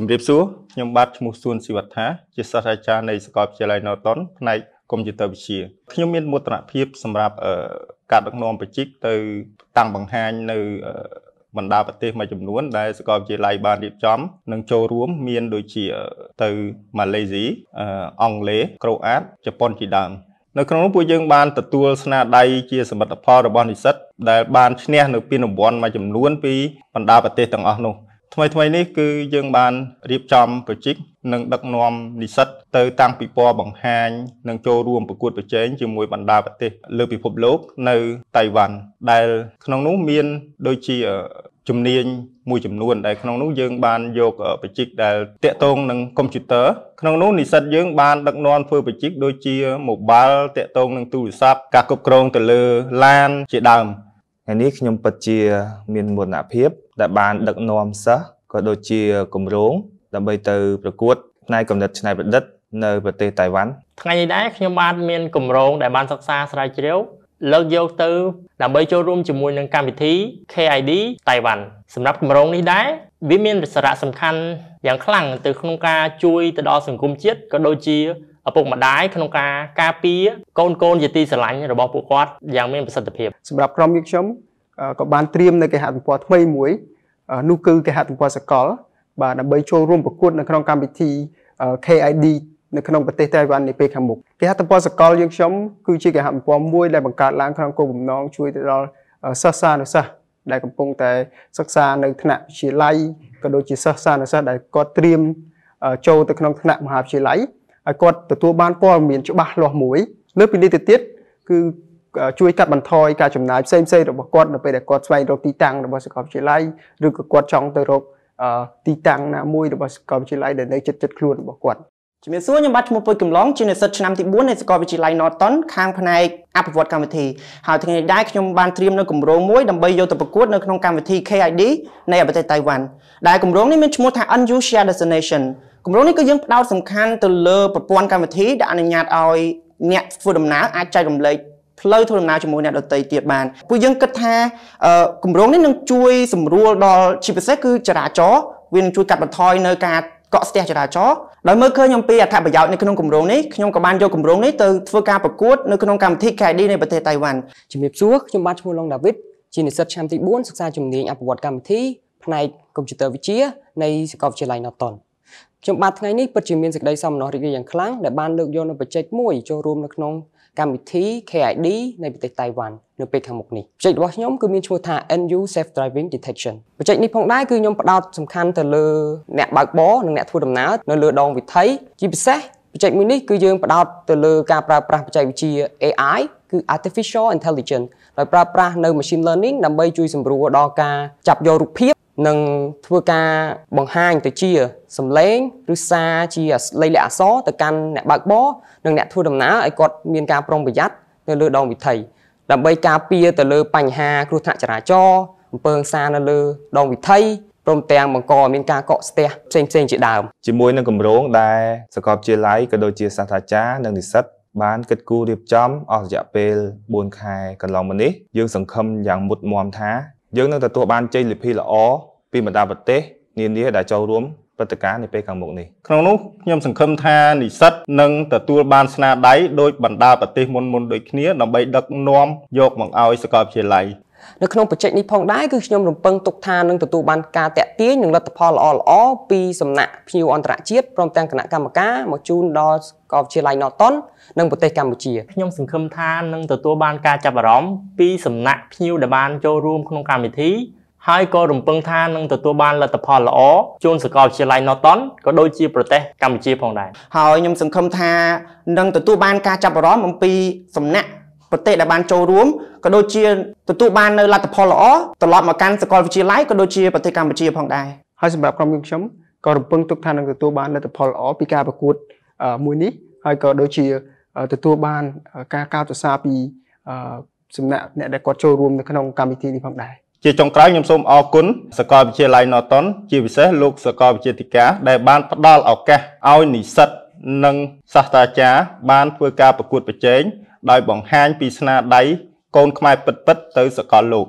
ជំរាបសួរខ្ញុំបាទឈ្មោះសួនស៊ីវត្ថា ជាសាស្ត្រាចារ្យនៃសាកលវិទ្យាល័យ Norton ផ្នែកកុំព្យូទ័រវិទ្យាខ្ញុំមានមោទនភាពសម្រាប់ការដឹកនាំបច្ចិកទៅតាំងបង្ហាញនៅបណ្ដាប្រទេសមួយចំនួន ដែលសាកលវិទ្យាល័យបានរៀបចំ និងចូលរួមមានដូចជាទៅម៉ាឡេស៊ីអង់គ្លេសក្រូអាតជប៉ុនជាដើមនៅក្នុងនោះពួកយើង បានទទួលស្នាដៃជា សមិទ្ធផលរបស់និស្សិតដែលបានឈ្នះ នៅពានរង្វាន់មួយចំនួនពីបណ្ដាប្រទេសទាំងអស់នោះថ្មីថ្មីនេះគឺយើងបានរៀបចំប្រជិកនិងដឹកនាំនិស្សិត ទៅតាំងពិព័រណ៍បង្ហាញនិងចូលរួមប្រកួតប្រជែងជាមួយបណ្ដាប្រទេសលើពិភពលោក នៅតៃវ៉ាន់ដែលក្នុងនោះមានដូចជាជំនាញមួយចំនួនដែលក្នុងនោះយើង បានយកបច្ចេកដែលតាក់ទងនឹងកុំព្យូទ័រក្នុងនោះនិស្សិតយើងបានដឹកនាំធ្វើបច្ចេកដូចជា mobile តាក់ទងនឹងទូរស័ព្ទការគ្រប់គ្រងទៅលើ LAN ជាដើមថ្ងៃនេះខ្ញុំពិតជា មានមោទនភាព ដែលបានដឹកនាំសិស្សក៏ដូចជាគម្រោងដើម្បីទៅប្រកួតផ្នែកកំណត់ឆ្នៃប្រឌិតនៅប្រទេសតៃវ៉ាន់ថ្ងៃនេះដែរខ្ញុំបានមានគម្រោងដែលបានសិក្សាស្រាវជ្រាវលើកយកទៅដើម្បីចូលរួមជាមួយនឹងកម្មវិធី KID តៃវ៉ាន់សម្រាប់គម្រោងនេះដែរវាមានសារៈសំខាន់យ៉ាងខ្លាំងទៅ ក្នុងការជួយទៅដល់សង្គមជាតិក៏ដូចជាឪពុកម្ដាយក្នុងការការពារកូនកូនជាទីស្រឡាញ់របស់ពួកគាត់យ៉ាងមានប្រសិទ្ធភាពសម្រាប់ក្រុមយុវខ្ញុំក៏បានត្រៀមនៅគេហទំព័រថ្មីមួយនោះគឺគេហទំព័រសកល បាទដើម្បីចូលរួមប្រកួតនៅក្នុងកម្មវិធី KID នៅក្នុងប្រទេសតៃវ៉ាន់នាពេលខាងមុខគេហទំព័រសកលយើងខ្ញុំគឺជាគេហទំព័រមួយដែលបង្កើតឡើងក្នុងគោលបំណងជួយទៅដល់សិស្សានុសិស្សដែលកំពុងតែសិក្សានៅថ្នាក់វិទ្យាល័យក៏ដូចជាសិស្សានុសិស្សដែលគាត់ត្រៀមចូលទៅក្នុងថ្នាក់មហាវិទ្យាល័យឲ្យគាត់ទទួលបានព័ត៌មានច្បាស់លាស់មួយលើពីនេះទៅទៀតគឺជួយកាត់បន្ថយការចំណាយផ្សេងផ្សេងរបស់គាត់នៅពេលដែលគាត់ស្វែងរកទីតាំងរបស់សាកលវិទ្យាល័យឬក៏គាត់ចង់ទៅរកទីតាំងណាមួយរបស់សាកលវិទ្យាល័យដែលនៅជិតជិតខ្លួនរបស់គាត់ជំរាបសួរខ្ញុំបាទឈ្មោះពុយកំឡុងជានិស្សិតឆ្នាំទី4នៃសាកលវិទ្យាល័យ Norton ខាងផ្នែកអភិវឌ្ឍកម្មវិធីហើយថ្ងៃនេះដែរខ្ញុំបានត្រៀមនៅគម្រោងមួយដើម្បីយកទៅប្រកួតនៅក្នុងកម្មវិធី KID នៃប្រទេសតៃវ៉ាន់ដែលគម្រោងនេះមានឈ្មោះថា NU Share Destination គម្រោងនេះគឺយើងផ្ដោតសំខាន់ទៅលើប្រព័ន្ធកម្មវិធីដែលអនុញ្ញាតឲ្យអ្នកធ្វើដំណើរអាចចែករំលែកផ្លូវធ្វើដំណើរជាមួយអ្នកដទៃទៀតបានពួកយើងគិតថាគម្រោងនេះនឹងជួយ សម្រួលដល់ជាពិសេសគឺចរាចរណ៍វានឹងជួយកាត់បន្ថយនៅការកក់ស្ទះចរាចរណ៍ដោយមើលឃើញអំពីអត្ថប្រយោជន៍នៅក្នុងគម្រោងនេះខ្ញុំក៏បានយកគម្រោងនេះទៅធ្វើការប្រកួតនៅក្នុងកម្មវិធី KID នៃប្រទេសតៃវ៉ាន់ជំរាបសួរខ្ញុំបាទឈ្មោះឡុងដាវីតជានិស្សិតឆ្នាំទី4សិក្សាជំនាញអភិវឌ្ឍកម្មវិធីផ្នែកកុំព្យូទ័រវិទ្យានៃសាកលវិទ្យាល័យ Norton ខ្ញុំបាទថ្ងៃនេះពិតជាមានសេចក្តីសោមនស្សរីករាយយ៉ាងខ្លាំងដែលបានលើកយកនូវបច្ចេកមួយចូលរួមនៅក្នុងកម្មវិធី KID នៃប្រទេសតៃវ៉ាន់នៅពេលខាងមុខនេះបច្ចេករបស់ខ្ញុំគឺមានឈ្មោះថា NU Safe Driving Detection បច្ចេកនេះផងដែរគឺខ្ញុំផ្ដោតសំខាន់ទៅលើអ្នកបើកបរនិងអ្នកធ្វើដំណើរនៅលើដងវិថីជាពិសេសបច្ចេកមួយនេះគឺយើងផ្ដោតទៅលើការប្រើប្រាស់បច្ចេកវិទ្យា AI គឺ artificial intelligence ដោយប្រើប្រាស់នៅ machine learning ដើម្បីជួយសម្រួលដល់ការចាប់យករូបភាពនឹងធ្វើការបង្ហាញទៅជាសំឡេងឬសារជាលេខលិខអក្សរទៅកាន់អ្នកបើកបរនិងអ្នកធ្វើដំណើរឲ្យគាត់មានការប្រុងប្រយ័ត្ននៅលើដងវិថីដើម្បីការពារទៅលើបញ្ហាគ្រោះថ្នាក់ចរាចរណ៍អំពើហិង្សានៅលើដងវិថីព្រមទាំងបង្កមានការកកស្ទះផ្សេងផ្សេងជាដើមជាមួយនឹងគម្រោងដែលសកលវិទ្យាល័យក៏ដូចជាសាស្ត្រាចារ្យនិងនិស្សិត បានគិតគូររៀបចំអស់រយៈពេល4ខែ កន្លងមកនេះយើងសង្ឃឹមយ៉ាងមុតមមថាយើងនឹងទទួលបានជ័យលាភីល្អពីបណ្ដាប្រទេសនានាដែលចូលរួមព្រឹត្តិការណ៍នាពេលខាងមុខនេះក្នុងនោះខ្ញុំសង្ឃឹមថានិស្សិតនឹងទទួលបានស្នាដៃដោយបណ្ដាប្រទេសមុនមុនដូចគ្នាដើម្បីដឹកនាំយកមកឲ្យសាកលវិទ្យាល័យនៅក្នុងបច្ចេកនេះផងដែរគឺខ្ញុំរំពឹងទុកថានឹងទទួលបានការតាក់ទាញនិងលទ្ធផលល្អល្អពីសំណាក់ភ្ញៀវអន្តរជាតិព្រមទាំងគណៈកម្មការមកជូនដល់កោវិទ្យាល័យ Norton និងប្រទេសកម្ពុជាខ្ញុំសង្ឃឹមថានឹងទទួលបានការចាប់អារម្មណ៍ពីសំណាក់ភ្ញៀវដែលបានចូលរួមក្នុងកម្មវិធីហើយក៏រំពឹងថានឹងទទួលបានលទ្ធផលល្អជូនសាកលវិទ្យាល័យ Norton ក៏ដូចជាប្រទេសកម្ពុជាផងដែរហើយខ្ញុំសង្ឃឹមថានឹងទទួលបានការចាប់អារម្មណ៍អំពីសំណាក់ប្រទេសដែលបានចូលរួមក៏ដូចជាទទួលបាននៅលទ្ធផលល្អត្រឡប់មកកាន់សាកលវិទ្យាល័យក៏ដូចជាប្រទេសកម្ពុជា ផងដែរហើយសម្រាប់ក្រុមយើងខ្ញុំក៏រំពឹងទុកថានឹងទទួលបានលទ្ធផលល្អពីការប្រកួតមួយនេះហើយក៏ដូចជាទទួលបានការកោតសរសើរពីសំណាក់អ្នកដែលគាត់ចូលរួមនៅក្នុងកម្មវិធីនេះផងដែរជាចុងក្រោយខ្ញុំសូមអរគុណសាកលវិទ្យាល័យ Norton ជាពិសេសលោកសាកលវិទ្យាធិការដែលបានផ្ដល់ឱកាសឲ្យនិស្សិតនិងសាស្ត្រាចារ្យបានធ្វើការប្រកួតប្រជែងដោយបង្ហាញពីស្នាដៃកូនខ្មែរពិតៗទៅសកលលោក